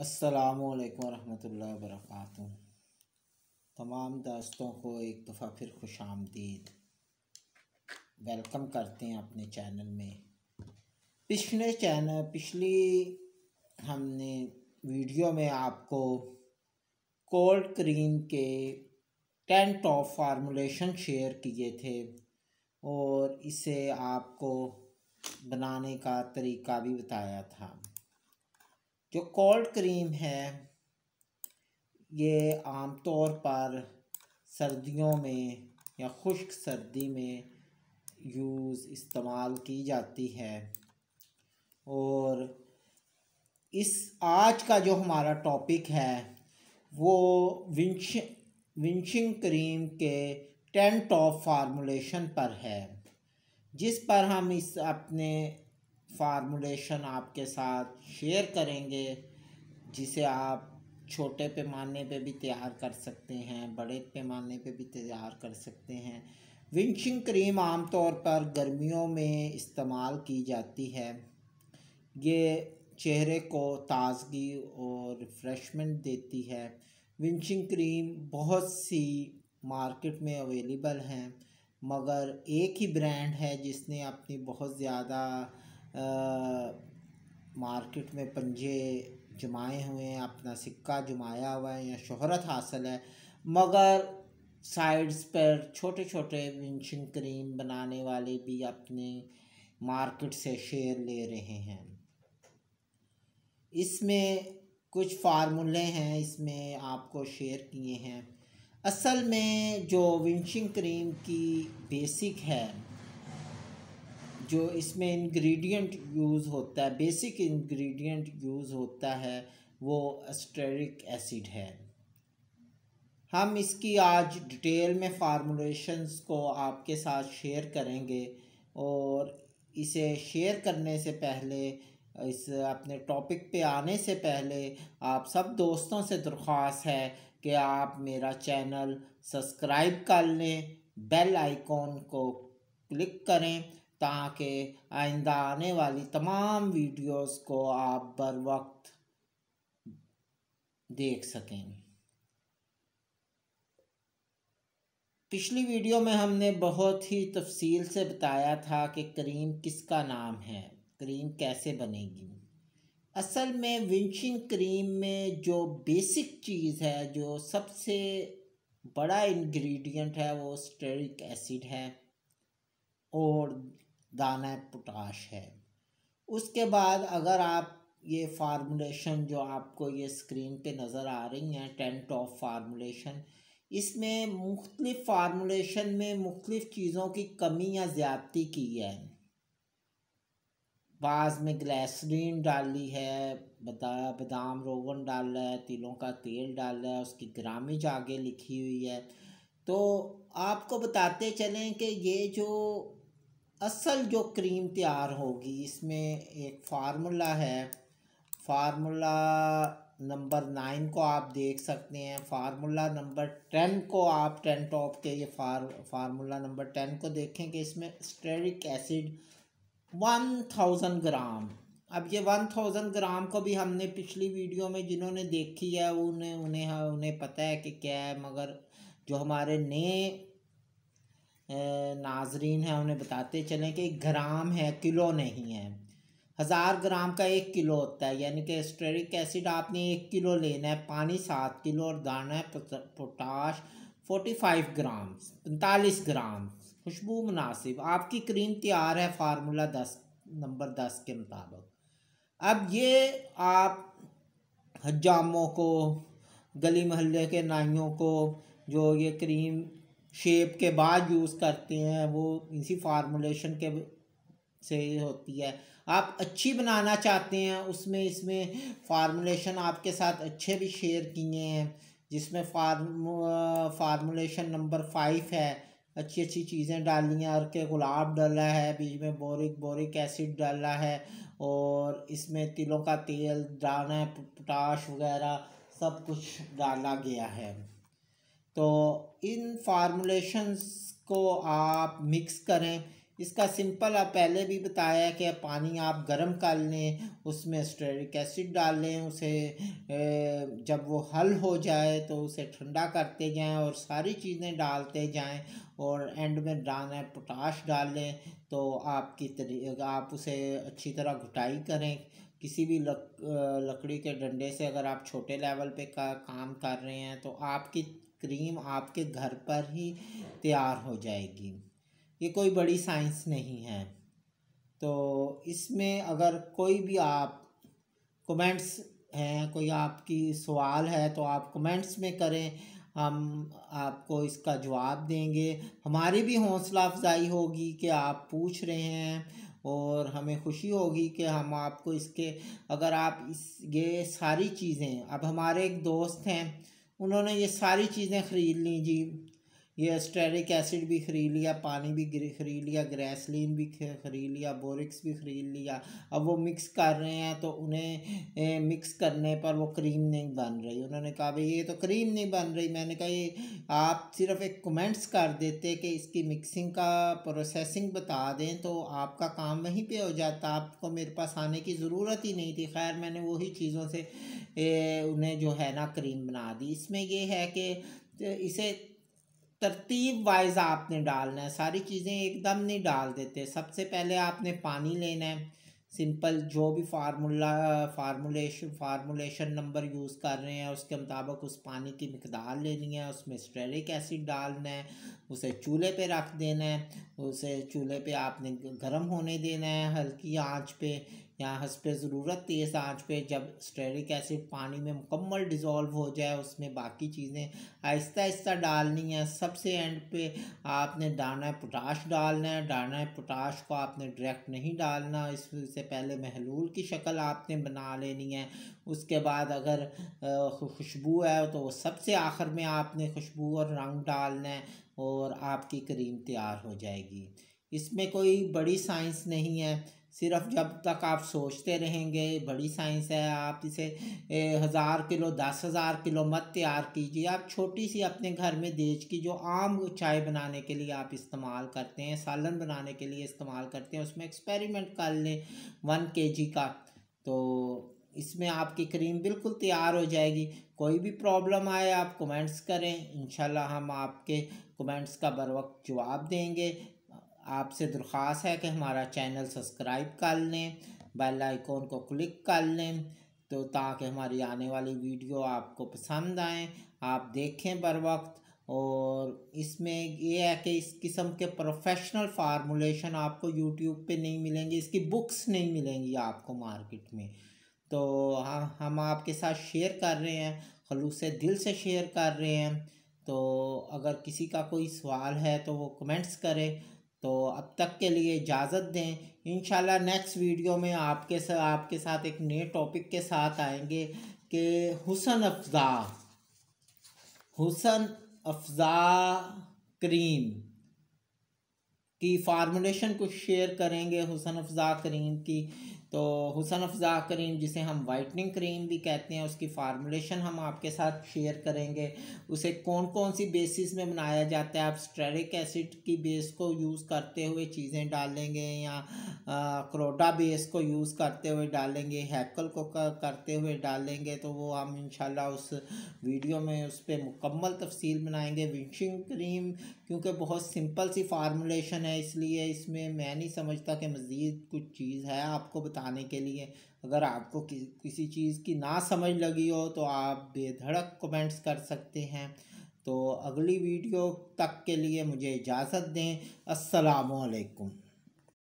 अस्सलाम वालेकुम रहमतुल्लाहि वरकू तमाम दोस्तों को एक दफ़ा फिर खुश आमदीद वेलकम करते हैं अपने चैनल में पिछले चैनल पिछली हमने वीडियो में आपको कोल्ड क्रीम के टेन टॉप फार्मूलेशन शेयर किए थे और इसे आपको बनाने का तरीका भी बताया था जो कोल्ड क्रीम है ये आमतौर पर सर्दियों में या खुश्क सर्दी में यूज़ इस्तेमाल की जाती है और इस आज का जो हमारा टॉपिक है वो विंश विंशिंग क्रीम के टेन टॉप फार्मूलेशन पर है जिस पर हम इस अपने फार्मूलेशन आपके साथ शेयर करेंगे जिसे आप छोटे पैमाने पे भी तैयार कर सकते हैं बड़े पैमाने पे भी तैयार कर सकते हैं विंशिंग क्रीम आमतौर पर गर्मियों में इस्तेमाल की जाती है ये चेहरे को ताजगी और रिफ़्रेशमेंट देती है विंशिंग क्रीम बहुत सी मार्केट में अवेलेबल हैं मगर एक ही ब्रांड है जिसने अपनी बहुत ज़्यादा मार्केट में पंजे जमाए हुए हैं अपना सिक्का जमाया हुआ है या शोहरत हासिल है मगर साइड्स पर छोटे छोटे विंशिंग क्रीम बनाने वाले भी अपने मार्केट से शेयर ले रहे हैं इसमें कुछ फार्मूले हैं इसमें आपको शेयर किए हैं असल में जो विंशिंग क्रीम की बेसिक है जो इसमें इंग्रेडिएंट यूज़ होता है बेसिक इंग्रेडिएंट यूज़ होता है वो एस्टेरिक एसिड है हम इसकी आज डिटेल में फार्मूलेशंस को आपके साथ शेयर करेंगे और इसे शेयर करने से पहले इस अपने टॉपिक पे आने से पहले आप सब दोस्तों से दरख्वास्त है कि आप मेरा चैनल सब्सक्राइब कर लें बेल आइकॉन को क्लिक करें ताकि आइंदा आने वाली तमाम वीडियोस को आप बर वक्त देख सकें पिछली वीडियो में हमने बहुत ही तफसील से बताया था कि क्रीम किसका नाम है क्रीम कैसे बनेगी असल में विंशिंग क्रीम में जो बेसिक चीज़ है जो सबसे बड़ा इंग्रेडिएंट है वो स्टेरिक एसिड है और दाना पोटाश है उसके बाद अगर आप ये फार्मूलेशन जो आपको ये स्क्रीन पे नज़र आ रही हैं टेंट ऑफ फार्मूलेशन इसमें मुख्तलिफ़ फार्मूलेशन में मुख्तलिफ़ चीज़ों की कमी या ज़्यादती की है बाज़ में ग्लैसरीन डाली है बताया बादाम रोगन डाला है तिलों का तेल डाला है उसकी ग्रामीज आगे लिखी हुई है तो आपको बताते चलें कि ये जो असल जो क्रीम तैयार होगी इसमें एक फार्मूला है फार्मूला नंबर नाइन को आप देख सकते हैं फार्मूला नंबर टेन को आप टेन टॉप के ये फार फार्मूला नंबर टेन को देखेंगे इसमें stearic acid one thousand gram अब ये वन थाउजेंड ग्राम को भी हमने पिछली वीडियो में जिन्होंने देखी है उन्हें उन्हें उन्हें पता है कि क्या है मगर जो हमारे नए नाजरीन हैं उन्हें बताते चलें कि ग्राम है किलो नहीं है हज़ार ग्राम का एक किलो होता है यानी कि स्टेरिक एसिड आपने एक किलो लेना है पानी सात किलो और दाना है पोटाश फोर्टी फाइव ग्राम पैंतालीस ग्राम खुशबू मुनासिब आपकी क्रीम तैयार है फार्मूला दस नंबर दस के मुताबिक अब ये आप हजामों को गली मोहल्ले के नाइयों को जो ये क्रीम शेप के बाद यूज़ करते हैं वो इसी फार्मूलेशन के से होती है आप अच्छी बनाना चाहते हैं उसमें इसमें फार्मूलेशन आपके साथ अच्छे भी शेयर किए हैं जिसमें फार्म फार्मूलेशन नंबर फाइव है अच्छी अच्छी चीज़ें डाली हैं के गुलाब डाला है बीच में बोरिक बोरिक एसिड डाला है और इसमें तिलों का तेल डालना है पोटाश वगैरह सब कुछ डाला गया है तो इन फार्मूलेशंस को आप मिक्स करें इसका सिंपल आप पहले भी बताया कि पानी आप गर्म कर लें उसमें स्टेरिक एसिड डाल लें उसे जब वो हल हो जाए तो उसे ठंडा करते जाएं और सारी चीज़ें डालते जाएं और एंड में डालें पोटाश डाल लें तो आपकी तरी आप उसे अच्छी तरह घुटाई करें किसी भी लक लकड़ी के डंडे से अगर आप छोटे लेवल पे का काम कर रहे हैं तो आपकी क्रीम आपके घर पर ही तैयार हो जाएगी ये कोई बड़ी साइंस नहीं है तो इसमें अगर कोई भी आप कमेंट्स हैं कोई आपकी सवाल है तो आप कमेंट्स में करें हम आपको इसका जवाब देंगे हमारी भी हौसला अफजाई होगी कि आप पूछ रहे हैं और हमें खुशी होगी कि हम आपको इसके अगर आप इस ये सारी चीज़ें अब हमारे एक दोस्त हैं उन्होंने ये सारी चीज़ें ख़रीद ली जी ये एस्टेरिक एसिड भी खरीद लिया पानी भी खरीद लिया ग्रेसलिन भी खरीद लिया बोरिक्स भी खरीद लिया अब वो मिक्स कर रहे हैं तो उन्हें मिक्स करने पर वो क्रीम नहीं बन रही उन्होंने कहा भाई ये तो क्रीम नहीं बन रही मैंने कहा ये आप सिर्फ एक कमेंट्स कर देते कि इसकी मिक्सिंग का प्रोसेसिंग बता दें तो आपका काम वहीं पर हो जाता आपको मेरे पास आने की ज़रूरत ही नहीं थी खैर मैंने वही चीज़ों से ए, उन्हें जो है ना क्रीम बना दी इसमें यह है कि इसे तरतीब वाइज आपने डालना है सारी चीज़ें एकदम नहीं डाल देते सबसे पहले आपने पानी लेना है सिंपल जो भी formula formulation formulation number use कर रहे हैं उसके मुताबिक उस पानी की मकदार लेनी है उसमें स्टेरिक एसिड डालना है उसे चूल्हे पे रख देना है उसे चूल्हे पे आपने गर्म होने देना है हल्की आंच पे यहाँ हंस पे ज़रूरत इस आँच पे जब स्टेरिक एसिड पानी में मुकम्मल डिज़ोल्व हो जाए उसमें बाकी चीज़ें आहिस्ता आहिस्ता डालनी है सबसे एंड पे आपने दाना पोटाश डालना है दाना पोटाश को आपने डायरेक्ट नहीं डालना इससे पहले महलूल की शक्ल आपने बना लेनी है उसके बाद अगर खुशबू है तो सबसे आखिर में आपने खुशबू और रंग डालना है और आपकी क्रीम तैयार हो जाएगी इसमें कोई बड़ी साइंस नहीं है सिर्फ जब तक आप सोचते रहेंगे बड़ी साइंस है आप इसे हज़ार किलो दस हज़ार किलो मत तैयार कीजिए आप छोटी सी अपने घर में देश की जो आम चाय बनाने के लिए आप इस्तेमाल करते हैं सालन बनाने के लिए इस्तेमाल करते हैं उसमें एक्सपेरिमेंट कर लें वन के जी का तो इसमें आपकी क्रीम बिल्कुल तैयार हो जाएगी कोई भी प्रॉब्लम आए आप कमेंट्स करें इंशाल्लाह हम आपके कमेंट्स का बर वक्त जवाब देंगे आपसे दरख्वास्त है कि हमारा चैनल सब्सक्राइब कर लें बेल आइकॉन को क्लिक कर लें तो ताकि हमारी आने वाली वीडियो आपको पसंद आए आप देखें बर वक्त और इसमें ये है कि इस किस्म के प्रोफेशनल फार्मूलेशन आपको यूट्यूब पे नहीं मिलेंगे इसकी बुक्स नहीं मिलेंगी आपको मार्केट में तो हाँ हम आपके साथ शेयर कर रहे हैं खलूस दिल से शेयर कर रहे हैं तो अगर किसी का कोई सवाल है तो वो कमेंट्स करें तो अब तक के लिए इजाज़त दें इन नेक्स्ट वीडियो में आपके साथ आपके साथ एक नए टॉपिक के साथ आएंगे कि हुसन अफज़ा हुसन अफज़ा क्रीम की फार्मूलेशन कुछ शेयर करेंगे हुसन अफज़ा क्रीम की तो हुसन अफज़ा क्रीम जिसे हम वाइटनिंग क्रीम भी कहते हैं उसकी फार्मूलेशन हम आपके साथ शेयर करेंगे उसे कौन कौन सी बेसिस में बनाया जाता है आप स्ट्रेरिक एसिड की बेस को यूज़ करते हुए चीज़ें डालेंगे या क्रोडा बेस को यूज़ करते हुए डालेंगे हैकल को करते हुए डालेंगे तो वो हम इन उस वीडियो में उस पर मुकम्मल तफसील बनाएंगे विंशिंग क्रीम क्योंकि बहुत सिंपल सी फार्मूलेशन है इसलिए इसमें मैं नहीं समझता कि मज़ीद कुछ चीज़ है आपको बताने के लिए अगर आपको कि, किसी चीज़ की ना समझ लगी हो तो आप बेधड़क कमेंट्स कर सकते हैं तो अगली वीडियो तक के लिए मुझे इजाज़त दें असलकुम